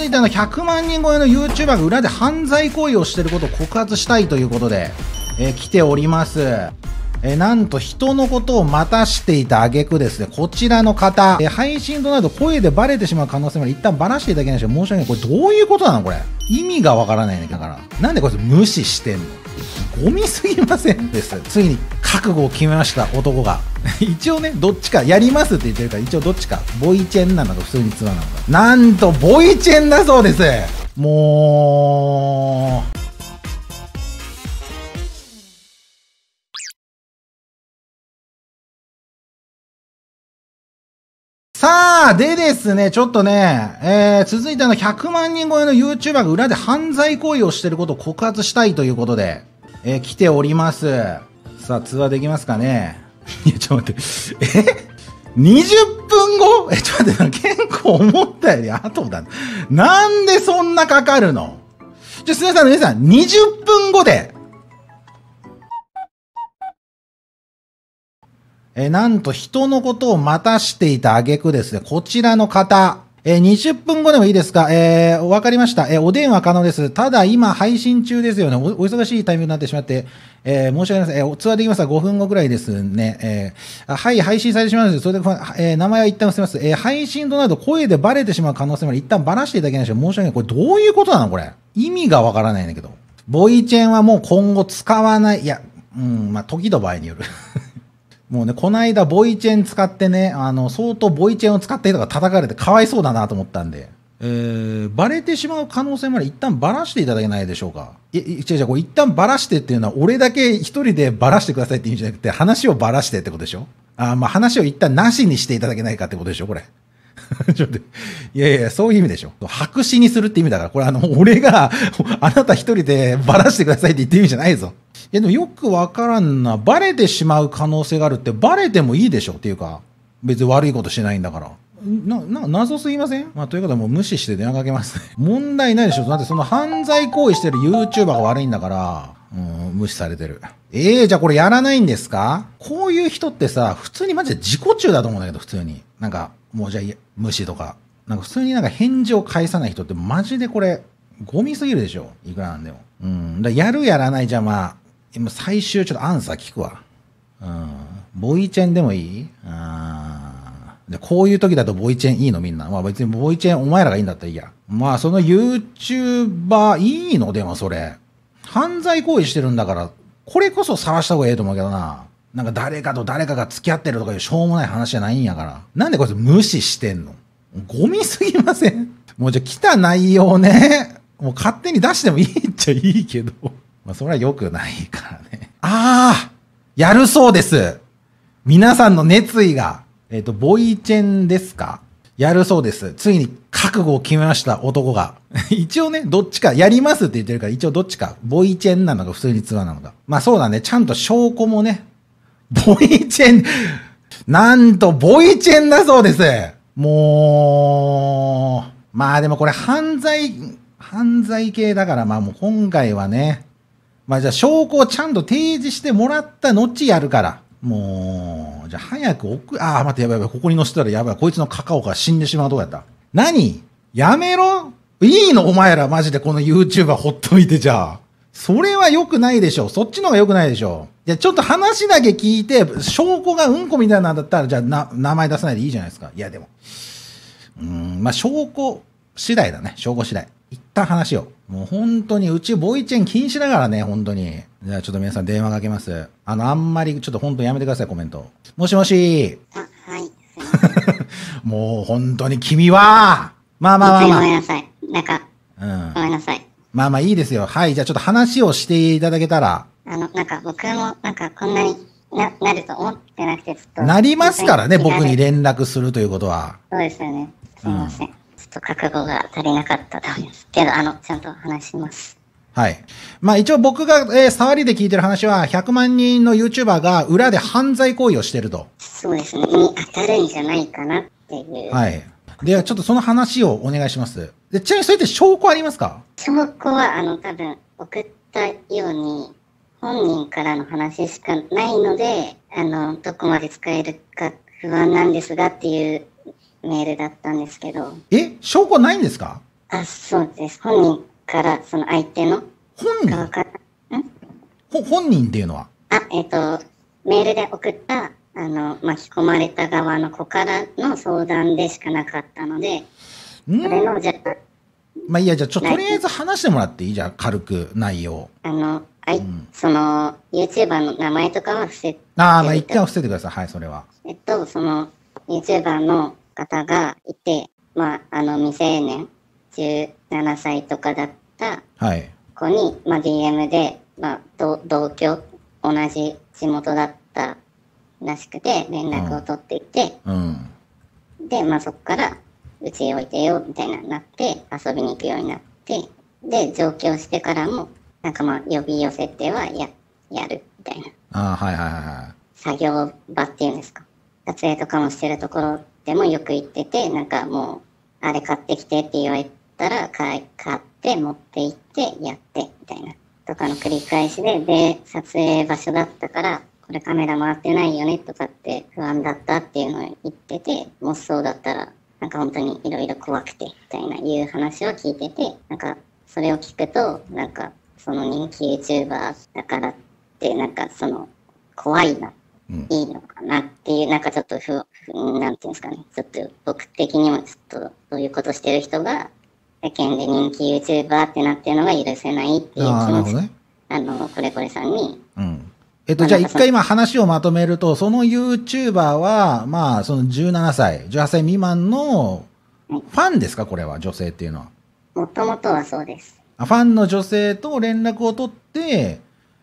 続いてあの100万人超えの YouTuber が裏で犯罪行為をしていることを告発したいということで、えー、来ております。えー、なんと人のことを待たしていた挙句ですね、こちらの方、えー、配信となると声でバレてしまう可能性もある。一旦バラしていただけないでし、申し訳ない。これどういうことなのこれ。意味がわからないんだから。なんでこいつ無視してんのゴミすぎませんです。ついに覚悟を決めました男が 一応ねどっちかやりますって言ってるから一応どっちかボイチェンなのか普通にツアーなのかなんとボイチェンだそうですもうさあ、でですね、ちょっとね、えー、続いてあの、100万人超えの YouTuber が裏で犯罪行為をしてることを告発したいということで、えー、来ております。さあ、通話できますかね いや、ちょっと待って。え20分後え、ちょっと待って、結構思ったより後だ、なんでそんなかかるのじゃ、すみません、皆さん、20分後で。え、なんと人のことを待たしていた挙句ですね、こちらの方。えー、20分後でもいいですかえー、わかりました。えー、お電話可能です。ただ、今、配信中ですよねお。お忙しいタイミングになってしまって、えー、申し訳ありません。えー、お通話できますが、5分後ぐらいですね。えー、はい、配信されてしまうので、それで、えー、名前は一旦伏せます。えー、配信となると声でバレてしまう可能性もある。一旦バラしていただけないでしょう。申し訳ない。これ、どういうことなのこれ。意味がわからないんだけど。ボイチェンはもう今後使わない。いや、うん、まあ、時と場合による。もうね、この間、ボイチェン使ってね、あの、相当ボイチェンを使った人が叩かれてかわいそうだなと思ったんで、えー、バレてしまう可能性まで一旦ばらしていただけないでしょうか。い、違う違う、これ一旦ばらしてっていうのは、俺だけ一人でばらしてくださいって意味じゃなくて、話をばらしてってことでしょあまあ、話を一旦なしにしていただけないかってことでしょ、これ。ちょっと、いやいや、そういう意味でしょ。白紙にするって意味だから、これあの、俺が、あなた一人でばらしてくださいって言ってる意味じゃないぞ。いや、でもよくわからんな。バレてしまう可能性があるって、バレてもいいでしょっていうか、別に悪いことしないんだから。な、な、謎すぎませんまあ、ということはもう無視して電話かけますね。問題ないでしょだってその犯罪行為してる YouTuber が悪いんだから、うん、無視されてる。ええー、じゃあこれやらないんですかこういう人ってさ、普通にマジで自己中だと思うんだけど、普通に。なんか、もうじゃあ無視とか、なんか普通になんか返事を返さない人ってマジでこれ、ゴミすぎるでしょいくらなんでも。うん。だやるやらないじゃまあ、今最終ちょっとアンサー聞くわ。うん。ボイチェンでもいいうん。でこういう時だとボイチェンいいのみんな。まあ別にボイチェンお前らがいいんだったらいいや。まあその YouTuber いいのでもそれ。犯罪行為してるんだから、これこそ晒した方がええと思うけどな。なんか誰かと誰かが付き合ってるとかいうしょうもない話じゃないんやから。なんでこいつ無視してんのゴミすぎませんもうじゃあ来た内容ね、もう勝手に出してもいいっちゃいいけど。まあそれは良くないからね。ああやるそうです皆さんの熱意が、えっ、ー、と、ボイチェンですかやるそうです。ついに覚悟を決めました男が。一応ね、どっちか、やりますって言ってるから、一応どっちか、ボイチェンなのか、普通にツアーなのか。まあそうだね、ちゃんと証拠もね、ボイチェン、なんとボイチェンだそうです。もう、まあでもこれ犯罪、犯罪系だからまあもう今回はね、まあじゃあ証拠をちゃんと提示してもらった後やるから。もう、じゃあ早く送、ああ、待って、やばいやばい、ここに載せたらやばい、こいつのカカオが死んでしまうとこやった。何やめろいいのお前らマジでこの YouTuber ほっといてじゃあ。それは良くないでしょ。そっちの方が良くないでしょ。いや、ちょっと話だけ聞いて、証拠がうんこみたいなんだったら、じゃあな、名前出さないでいいじゃないですか。いや、でも。うん、まあ、証拠次第だね。証拠次第。一旦話を。もう本当に、うちボイチェン禁止だからね、本当に。じゃあちょっと皆さん電話かけます。あの、あんまりちょっと本当やめてください、コメント。もしもし。あ、はい。もう本当に君はまあまあまあ、まあ。ごめんなさい。なんか、うん。ごめんなさい。まあまあいいですよ。はい。じゃあちょっと話をしていただけたら。あの、なんか僕も、なんかこんなにななると思ってなくて、ちょっと。なりますからね、僕に連絡するということは。そうですよね。すみません。うん、ちょっと覚悟が足りなかったと思います。けど、あの、ちゃんと話します。はい。まあ一応僕が、えー、触りで聞いてる話は、100万人の YouTuber が裏で犯罪行為をしてると。そうですね。に当たるんじゃないかなっていう。はい。では、ちょっとその話をお願いします。でちなみにそれって証拠ありますか証拠はあの多分送ったように本人からの話しかないのであのどこまで使えるか不安なんですがっていうメールだったんですけどえ証拠ないんですかあそうです本人からその相手の本人ほ本人っていうのはあえっ、ー、とメールで送ったあの巻き込まれた側の子からの相談でしかなかったのでれの1まあいいや、じゃあ、ちょ、とりあえず話してもらっていいじゃ軽く内容。あの、はい、うん、その、YouTuber の名前とかは伏せて。ああ、まあ一回は伏せてください。はい、それは。えっと、その、YouTuber の方がいて、まあ、あの、未成年、17歳とかだった子に、はい、まあ、DM で、まあ、同同居、同じ地元だったらしくて、連絡を取っていて、うん、で、まあ、そこから、うちへいてよ、みたいななって、遊びに行くようになって、で、上京してからも、なんかまあ、呼び寄せてはや、やる、みたいな。ああ、はいはいはい。作業場っていうんですか。撮影とかもしてるところでもよく行ってて、なんかもう、あれ買ってきてって言われたら、買買って、持って行って、やって、みたいな。とかの繰り返しで、で、撮影場所だったから、これカメラ回ってないよねとかって不安だったっていうのを言ってて、もしそうだったらなんか本当にいろいろ怖くて、みたいないう話を聞いてて、なんかそれを聞くと、なんかその人気 YouTuber だからって、なんかその怖いな、いいのかなっていう、なんかちょっとふ、なんていうんですかね、ちょっと僕的にもちょっとそういうことしてる人が、世間で人気 YouTuber ってなってるのが許せないっていう気持ち、あ、ね、の、これこれさんに、うんえっと、じゃあ一回今話をまとめると、その YouTuber は、まあ、その17歳、18歳未満のファンですか、これは、女性っていうのは。もともとはそうです。ファンの女性と連絡を取って、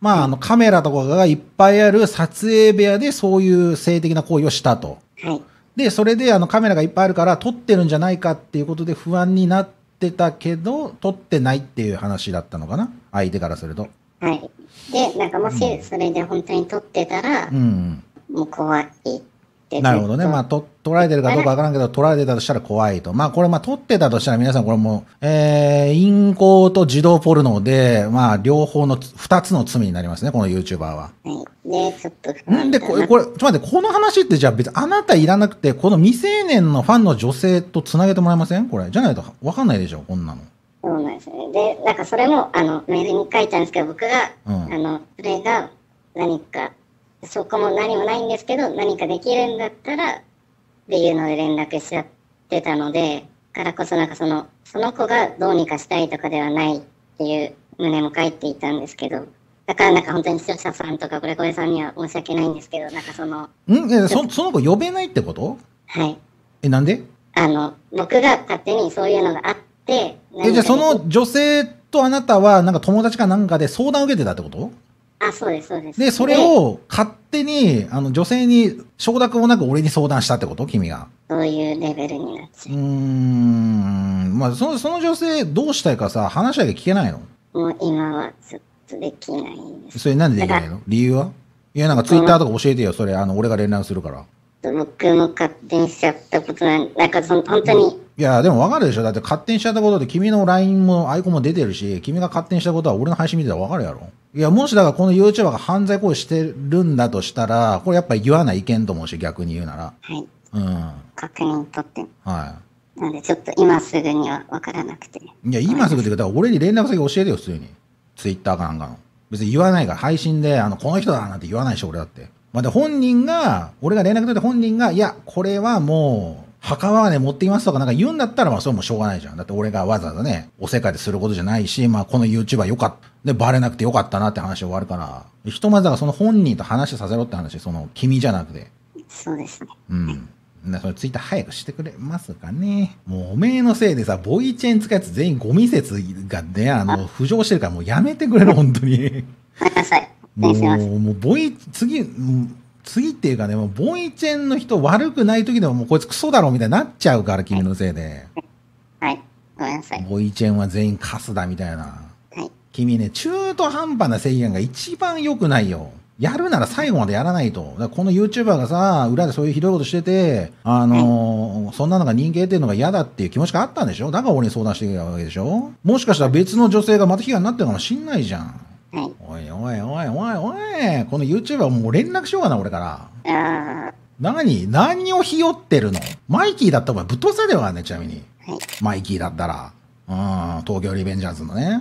まあ、あの、カメラとかがいっぱいある撮影部屋でそういう性的な行為をしたと。はい。で、それであのカメラがいっぱいあるから撮ってるんじゃないかっていうことで不安になってたけど、撮ってないっていう話だったのかな相手からすると。はい。で、なんかもしそれで本当に撮ってたら、うん、もう怖いってなるほどね。まあ、と、撮られてるかどうかわからんけど、撮られてたとしたら怖いと。まあ、これ、まあ、撮ってたとしたら皆さん、これもう、えー、陰行と児童ポルノで、まあ、両方の二つの罪になりますね、この YouTuber は。はい。で、ちょっと。んで、これ、これ、ちょっと待って、この話ってじゃあ別にあなたいらなくて、この未成年のファンの女性と繋げてもらえませんこれ。じゃないとわかんないでしょ、こんなの。そうなんですね。で、なんかそれも、あの、メールに書いたんですけど、僕が、うん、あの、それが何か、そこも何もないんですけど、何かできるんだったら、っていうので連絡しちゃってたので、からこそなんかその、その子がどうにかしたいとかではないっていう胸も書いていたんですけど、だからなんか本当に視聴者さんとか、これこれさんには申し訳ないんですけど、なんかその。んえそその子呼べないってことはい。え、なんであの、僕が勝手にそういうのがあって、。え、じゃあその女性とあなたは、なんか友達かなんかで相談を受けてたってことあ、そうです、そうです。で、それを勝手に、あの、女性に承諾もなく俺に相談したってこと君が。そういうレベルになっちゃう。うん。まあ、その、その女性どうしたいかさ、話だけ聞けないのもう今はちょっとできないです。それなんでできないの理由はいや、なんかツイッターとか教えてよ、それ、あの、俺が連絡するから。僕も勝手にしちゃったことなん、なんかその、本当に、いや、でも分かるでしょ。だって勝手にしちゃったことで、君の LINE もアイコンも出てるし、君が勝手にしたことは俺の配信見てたら分かるやろ。いや、もしだからこの YouTuber が犯罪行為してるんだとしたら、これやっぱ言わない意見と思うし、逆に言うなら。はい。うん。確認取って。はい。なんでちょっと今すぐには分からなくて。いや、今すぐって言うら俺に連絡先教えてよ、普通に。Twitter かなんかの。別に言わないから、配信で、あの、この人だなんて言わないし、俺だって。まあ、で、本人が、俺が連絡取って本人が、いや、これはもう、墓場ね、持ってきますとかなんか言うんだったら、まあそれもしょうがないじゃん。だって俺がわざわざね、おせかいですることじゃないし、まあこの YouTuber よかった。で、バレなくてよかったなって話終わるから、ひとまずはその本人と話させろって話、その君じゃなくて。そうですね。うん。なそれツイッター早くしてくれますかね。もうおめえのせいでさ、ボイチェン使うやつ全員ゴミ説がね、あの、浮上してるからもうやめてくれろ、本当に。はい、はなさい。もう、もうボイ、次、次っていうかね、もうボンイチェンの人悪くない時でももうこいつクソだろみたいになっちゃうから、君のせいで。はい。ごめんなさい。ボイチェンは全員カスだみたいな。はい。君ね、中途半端な制限が一番良くないよ。やるなら最後までやらないと。この YouTuber がさ、裏でそういうひどいことしてて、あのーそんなのが人間っていうのが嫌だっていう気持ちがあったんでしょだから俺に相談してきたわけでしょもしかしたら別の女性がまた被害になってるかもしんないじゃん。はい、おいおいおいおいおいこの YouTuber もう連絡しようかな俺から何何をひよってるのマイキーだったらぶっ飛ばされるわねちなみに、はい、マイキーだったらうん東京リベンジャーズのね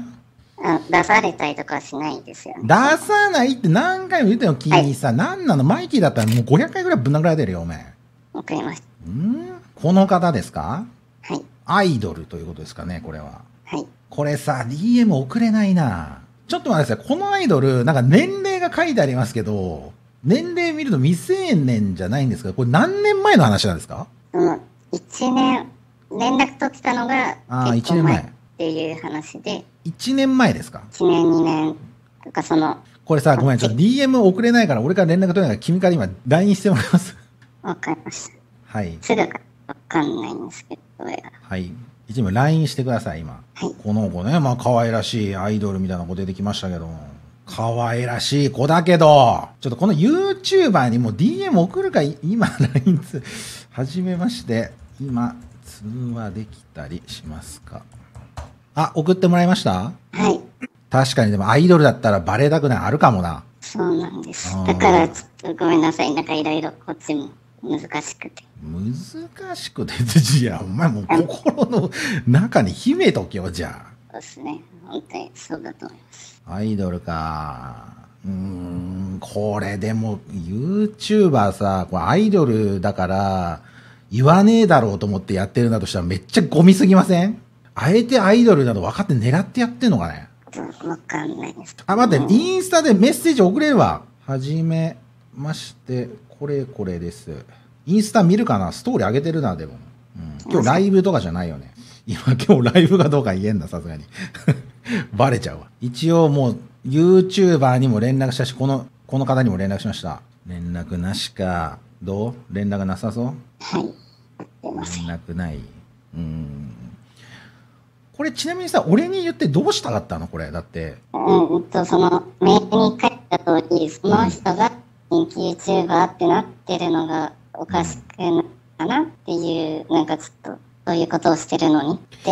出されたりとかしないですよ、ね、出さないって何回も言ってんの君さ、はい、何なのマイキーだったらもう500回ぐらいぶん殴られてるよおめえわかりましたんこの方ですかはいアイドルということですかねこれははいこれさ DM 送れないなちょっと待ってください。このアイドル、なんか年齢が書いてありますけど、年齢見ると未成年じゃないんですかこれ何年前の話なんですかうん。1年、連絡取ってたのが、ああ、1年前。っていう話で。1年前ですか ?1 年、2年。かその。これさ、ごめん、ちょっと DM 送れないから、俺から連絡取れないから、君から今、LINE してもらいます。わかりました。はい。すぐかわかんないんですけど、はい。一部 LINE してください、今。はい、この子ね、まあ可愛らしいアイドルみたいな子出てきましたけど可愛らしい子だけど、ちょっとこの YouTuber にも DM 送るか、今 LINE つ、はじめまして、今、通話できたりしますかあ、送ってもらいましたはい。確かにでもアイドルだったらバレたくないあるかもな。そうなんです。だからちょっとごめんなさい、なんかいろいろこっちも。難しくて。難しくて、じゃあ、お前もう心の中に秘めとけよ、じゃあ。そうですね。本当にそうだと思います。アイドルか。うん、これでも YouTuber さ、これアイドルだから言わねえだろうと思ってやってるんだとしたらめっちゃゴミすぎませんあえてアイドルなど分かって狙ってやってんのかねわかんないです。あ、待って、インスタでメッセージ送れるわ。はじめまして、これこれです。インスタ見るかなストーリー上げてるな、でも。うん、今日ライブとかじゃないよね。今今日ライブがどうか言えんな、さすがに。バレちゃうわ。一応もう YouTuber にも連絡したし、この、この方にも連絡しました。連絡なしか。どう連絡なさそうはい。連絡ない。うん。これちなみにさ、俺に言ってどうしたかったのこれ、だって。うん、えっと、そのメールに書いた通り、その人が近畿 YouTuber ってなってるのがおかしくなかなっていう、なんかちょっと、そういうことをしてるのに。て。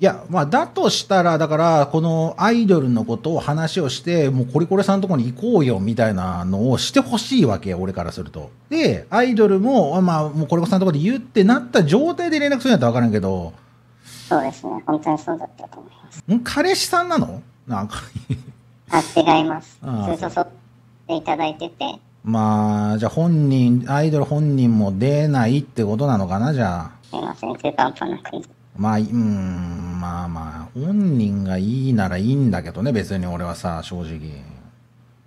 いや、まあ、だとしたら、だから、このアイドルのことを話をして、もうコリコリさんのとこに行こうよ、みたいなのをしてほしいわけ俺からすると。で、アイドルも、まあ、もうコリコさんのとこで言ってなった状態で連絡するんやったらわからんけど。そうですね。本当にそうだったと思います。彼氏さんなのなんかあ、違います。ず っそういただいてて。まあ、じゃあ本人、アイドル本人も出ないってことなのかな、じゃあ。すいません、中途半端なクイズ。まあ、うん、まあまあ、本人がいいならいいんだけどね、別に俺はさ、正直。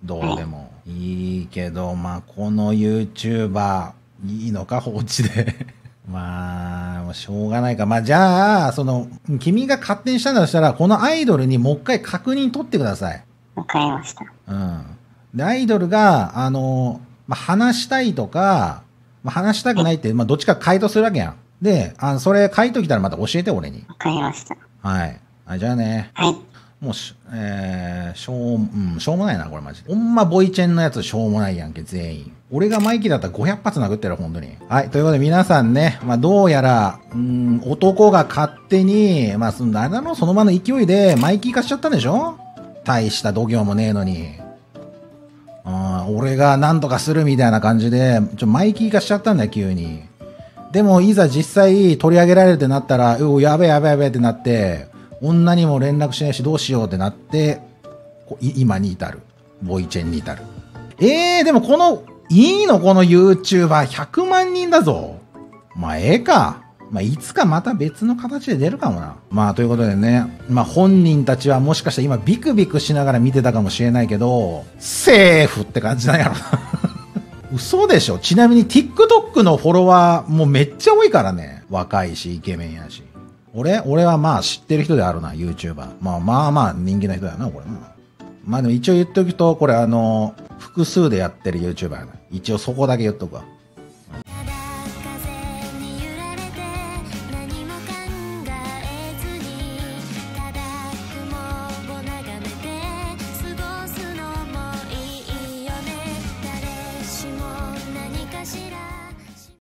どうでも。はい、いいけど、まあ、この YouTuber、いいのか、放置で。まあ、しょうがないか。まあ、じゃあ、その、君が勝手にしたんだとしたら、このアイドルにもう一回確認取ってください。わかりました。うん。でアイドルが、あの、まあ、話したいとか、まあ、話したくないって、まあ、どっちか回答するわけやん。で、あのそれ書いときたらまた教えて、俺に。わかりました。はい。はい、じゃあね。はい。もうし、えー、しょう、うん、しょうもないな、これマジで。ほんまボイチェンのやつしょうもないやんけ、全員。俺がマイキーだったら500発殴ってる、本当に。はい、ということで皆さんね、まあどうやら、うん、男が勝手に、まあその、あのそのままの勢いでマイキー化しちゃったんでしょ大した度胸もねえのに。俺が何とかするみたいな感じで、ちょ、マイキー化しちゃったんだよ、急に。でも、いざ実際取り上げられるってなったら、うお、やべえやべえやべえってなって、女にも連絡しないし、どうしようってなって、今に至る。ボイチェンに至る。えー、でもこの、いいのこの YouTuber、100万人だぞ。まあ、ええか。まあ、いつかまた別の形で出るかもな。まあ、ということでね、まあ、本人たちはもしかしたら今ビクビクしながら見てたかもしれないけど、セーフって感じなんやろな 嘘でしょちなみに TikTok のフォロワーもうめっちゃ多いからね。若いし、イケメンやし。俺俺はまあ知ってる人であるな、YouTuber。まあまあまあ人気な人だな、これまあでも一応言っとくと、これあの、複数でやってる YouTuber やな。一応そこだけ言っとくわ。